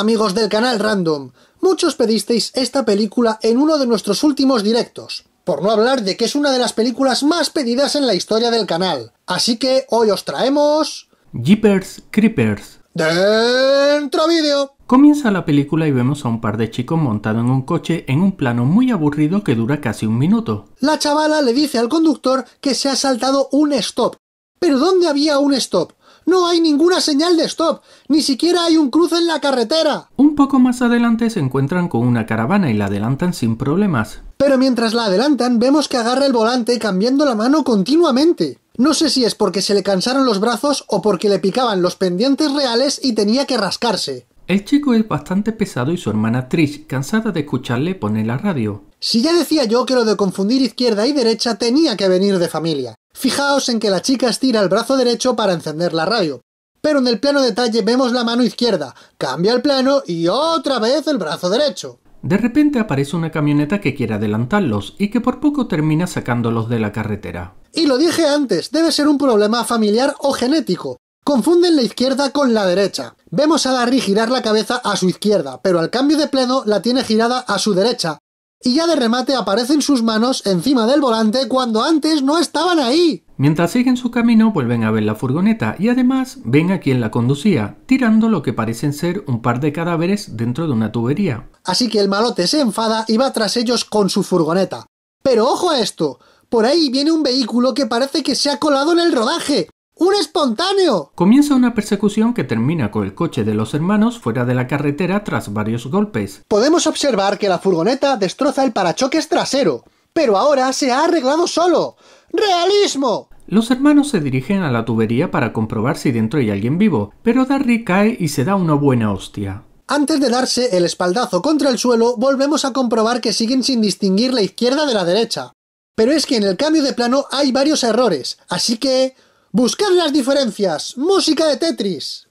amigos del canal Random, muchos pedisteis esta película en uno de nuestros últimos directos, por no hablar de que es una de las películas más pedidas en la historia del canal, así que hoy os traemos... Jeepers Creepers. Dentro vídeo. Comienza la película y vemos a un par de chicos montados en un coche en un plano muy aburrido que dura casi un minuto. La chavala le dice al conductor que se ha saltado un stop. ¿Pero dónde había un stop? No hay ninguna señal de stop, ni siquiera hay un cruce en la carretera. Un poco más adelante se encuentran con una caravana y la adelantan sin problemas. Pero mientras la adelantan vemos que agarra el volante cambiando la mano continuamente. No sé si es porque se le cansaron los brazos o porque le picaban los pendientes reales y tenía que rascarse. El chico es bastante pesado y su hermana Trish, cansada de escucharle, pone la radio. Si ya decía yo que lo de confundir izquierda y derecha tenía que venir de familia. Fijaos en que la chica estira el brazo derecho para encender la radio, pero en el plano detalle vemos la mano izquierda, cambia el plano y otra vez el brazo derecho. De repente aparece una camioneta que quiere adelantarlos y que por poco termina sacándolos de la carretera. Y lo dije antes, debe ser un problema familiar o genético. Confunden la izquierda con la derecha. Vemos a Larry girar la cabeza a su izquierda, pero al cambio de pleno la tiene girada a su derecha, y ya de remate aparecen sus manos encima del volante cuando antes no estaban ahí. Mientras siguen su camino vuelven a ver la furgoneta y además ven a quien la conducía, tirando lo que parecen ser un par de cadáveres dentro de una tubería. Así que el malote se enfada y va tras ellos con su furgoneta. Pero ojo a esto, por ahí viene un vehículo que parece que se ha colado en el rodaje. ¡Un espontáneo! Comienza una persecución que termina con el coche de los hermanos fuera de la carretera tras varios golpes. Podemos observar que la furgoneta destroza el parachoques trasero, pero ahora se ha arreglado solo. ¡Realismo! Los hermanos se dirigen a la tubería para comprobar si dentro hay alguien vivo, pero Darry cae y se da una buena hostia. Antes de darse el espaldazo contra el suelo, volvemos a comprobar que siguen sin distinguir la izquierda de la derecha. Pero es que en el cambio de plano hay varios errores, así que... Buscad las diferencias. Música de Tetris.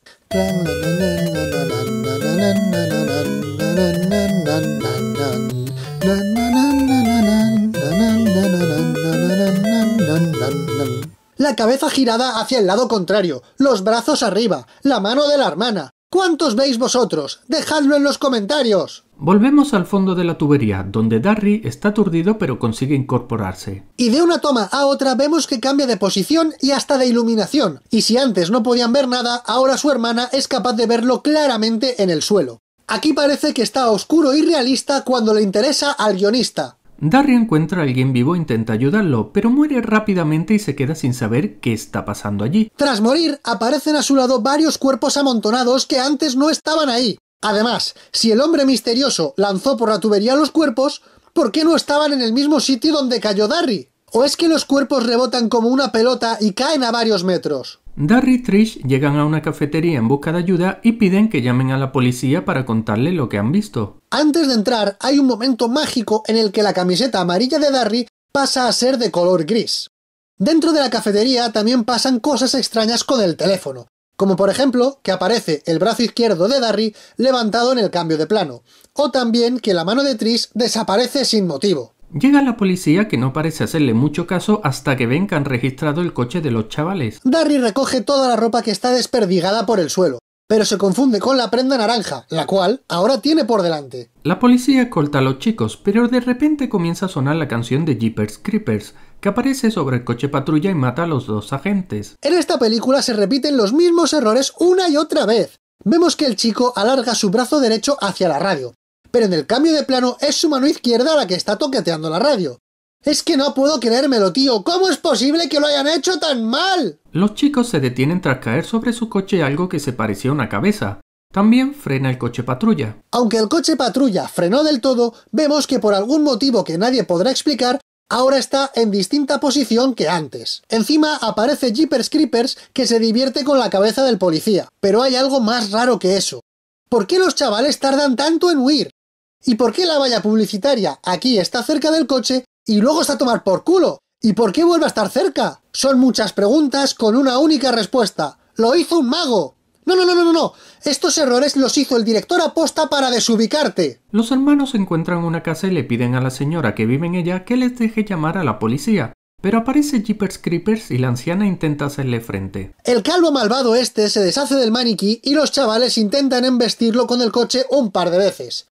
La cabeza girada hacia el lado contrario, los brazos arriba, la mano de la hermana. ¿Cuántos veis vosotros? Dejadlo en los comentarios. Volvemos al fondo de la tubería, donde Darry está aturdido pero consigue incorporarse. Y de una toma a otra vemos que cambia de posición y hasta de iluminación. Y si antes no podían ver nada, ahora su hermana es capaz de verlo claramente en el suelo. Aquí parece que está oscuro y realista cuando le interesa al guionista. Darry encuentra a alguien vivo e intenta ayudarlo, pero muere rápidamente y se queda sin saber qué está pasando allí. Tras morir, aparecen a su lado varios cuerpos amontonados que antes no estaban ahí, Además, si el hombre misterioso lanzó por la tubería los cuerpos, ¿por qué no estaban en el mismo sitio donde cayó Darry? ¿O es que los cuerpos rebotan como una pelota y caen a varios metros? Darry y Trish llegan a una cafetería en busca de ayuda y piden que llamen a la policía para contarle lo que han visto. Antes de entrar, hay un momento mágico en el que la camiseta amarilla de Darry pasa a ser de color gris. Dentro de la cafetería también pasan cosas extrañas con el teléfono, como por ejemplo que aparece el brazo izquierdo de Darry levantado en el cambio de plano, o también que la mano de Tris desaparece sin motivo. Llega la policía que no parece hacerle mucho caso hasta que ven que han registrado el coche de los chavales. Darry recoge toda la ropa que está desperdigada por el suelo, pero se confunde con la prenda naranja, la cual ahora tiene por delante. La policía escolta a los chicos, pero de repente comienza a sonar la canción de Jeepers Creepers, que aparece sobre el coche patrulla y mata a los dos agentes. En esta película se repiten los mismos errores una y otra vez. Vemos que el chico alarga su brazo derecho hacia la radio, pero en el cambio de plano es su mano izquierda la que está toqueteando la radio. Es que no puedo creérmelo, tío. ¿Cómo es posible que lo hayan hecho tan mal? Los chicos se detienen tras caer sobre su coche algo que se parecía a una cabeza, también frena el coche patrulla. Aunque el coche patrulla frenó del todo, vemos que por algún motivo que nadie podrá explicar, ahora está en distinta posición que antes. Encima aparece Jeepers Creepers que se divierte con la cabeza del policía. Pero hay algo más raro que eso. ¿Por qué los chavales tardan tanto en huir? ¿Y por qué la valla publicitaria aquí está cerca del coche y luego está a tomar por culo? ¿Y por qué vuelve a estar cerca? Son muchas preguntas con una única respuesta. ¡Lo hizo un mago! No, no, no, no, no. Estos errores los hizo el director aposta para desubicarte. Los hermanos encuentran una casa y le piden a la señora que vive en ella que les deje llamar a la policía. Pero aparece Jeepers Creepers y la anciana intenta hacerle frente. El calvo malvado este se deshace del maniquí y los chavales intentan embestirlo con el coche un par de veces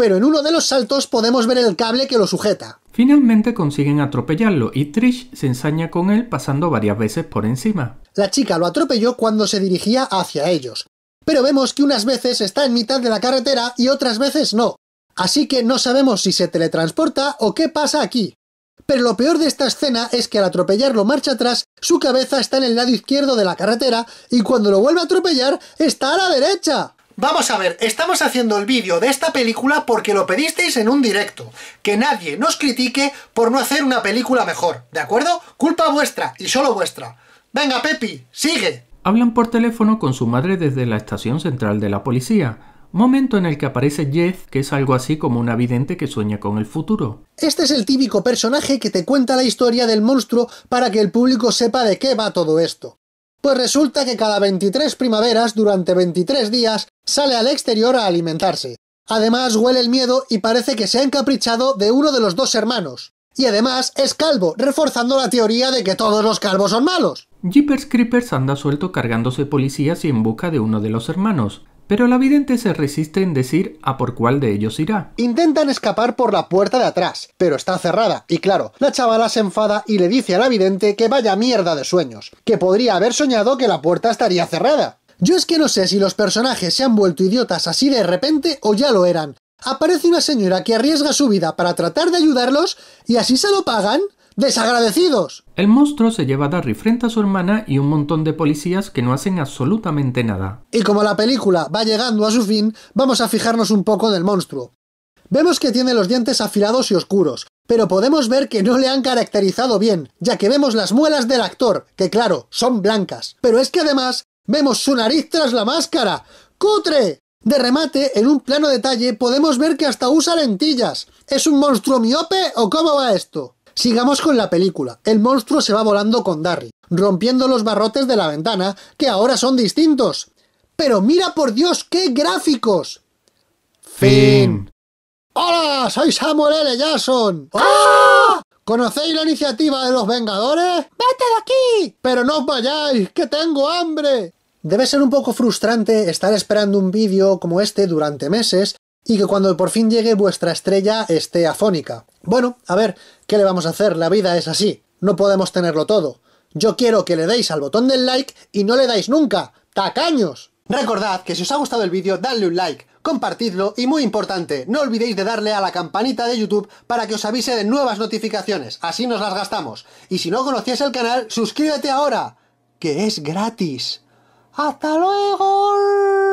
pero en uno de los saltos podemos ver el cable que lo sujeta. Finalmente consiguen atropellarlo y Trish se ensaña con él pasando varias veces por encima. La chica lo atropelló cuando se dirigía hacia ellos, pero vemos que unas veces está en mitad de la carretera y otras veces no, así que no sabemos si se teletransporta o qué pasa aquí. Pero lo peor de esta escena es que al atropellarlo marcha atrás, su cabeza está en el lado izquierdo de la carretera y cuando lo vuelve a atropellar está a la derecha. Vamos a ver, estamos haciendo el vídeo de esta película porque lo pedisteis en un directo. Que nadie nos critique por no hacer una película mejor, ¿de acuerdo? Culpa vuestra y solo vuestra. Venga, Pepi, sigue. Hablan por teléfono con su madre desde la estación central de la policía momento en el que aparece Jeff, que es algo así como un vidente que sueña con el futuro. Este es el típico personaje que te cuenta la historia del monstruo para que el público sepa de qué va todo esto. Pues resulta que cada 23 primaveras, durante 23 días, sale al exterior a alimentarse. Además huele el miedo y parece que se ha encaprichado de uno de los dos hermanos. Y además es calvo, reforzando la teoría de que todos los calvos son malos. Jeepers Creepers anda suelto cargándose policías y en busca de uno de los hermanos, pero la vidente se resiste en decir a por cuál de ellos irá. Intentan escapar por la puerta de atrás, pero está cerrada, y claro, la chavala se enfada y le dice a la vidente que vaya mierda de sueños, que podría haber soñado que la puerta estaría cerrada. Yo es que no sé si los personajes se han vuelto idiotas así de repente o ya lo eran. Aparece una señora que arriesga su vida para tratar de ayudarlos y así se lo pagan. ¡Desagradecidos! El monstruo se lleva a Darry frente a su hermana y un montón de policías que no hacen absolutamente nada. Y como la película va llegando a su fin, vamos a fijarnos un poco en el monstruo. Vemos que tiene los dientes afilados y oscuros, pero podemos ver que no le han caracterizado bien, ya que vemos las muelas del actor, que claro, son blancas. Pero es que además Vemos su nariz tras la máscara. ¡Cutre! De remate, en un plano detalle, podemos ver que hasta usa lentillas. ¿Es un monstruo miope o cómo va esto? Sigamos con la película. El monstruo se va volando con Darry, rompiendo los barrotes de la ventana, que ahora son distintos. Pero mira por Dios, qué gráficos. Fin. Hola, soy Samuel L. Jackson. ¡Ah! ¿Conocéis la iniciativa de los Vengadores? ¡Vete de aquí! Pero no os vayáis, que tengo hambre. Debe ser un poco frustrante estar esperando un vídeo como este durante meses y que cuando por fin llegue vuestra estrella esté afónica. Bueno, a ver, ¿qué le vamos a hacer? La vida es así, no podemos tenerlo todo. Yo quiero que le deis al botón del like y no le dais nunca. ¡Tacaños! Recordad que si os ha gustado el vídeo, dadle un like, compartidlo y muy importante, no olvidéis de darle a la campanita de YouTube para que os avise de nuevas notificaciones, así nos las gastamos. Y si no conocíais el canal, suscríbete ahora, que es gratis. 当たろえほ